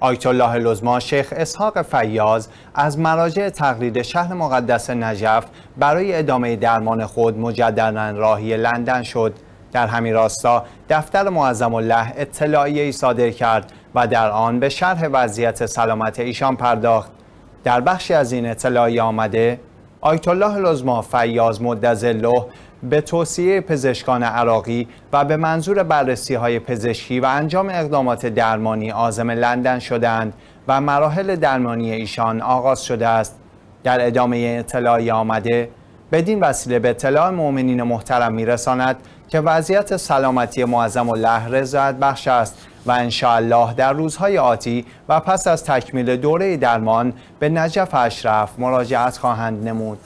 آیت الله لزما شیخ اسحاق فیاض از مراجع تقلید شهر مقدس نجف برای ادامه درمان خود مجددا راهی لندن شد در همین راستا دفتر معظم الله ای صادر کرد و در آن به شرح وضعیت سلامت ایشان پرداخت در بخشی از این اطلاعیه آمده آیت الله لزما فیاض مدظله به توصیه پزشکان عراقی و به منظور بررسی های پزشکی و انجام اقدامات درمانی آزم لندن شدند و مراحل درمانی ایشان آغاز شده است. در ادامه اطلاعی آمده بدین وسیله به اطلاع مؤمنین محترم میرساند که وضعیت سلامتی معظم الله رضایت بخش است و انشاءالله در روزهای آتی و پس از تکمیل دوره درمان به نجف اشرف مراجعت خواهند نمود.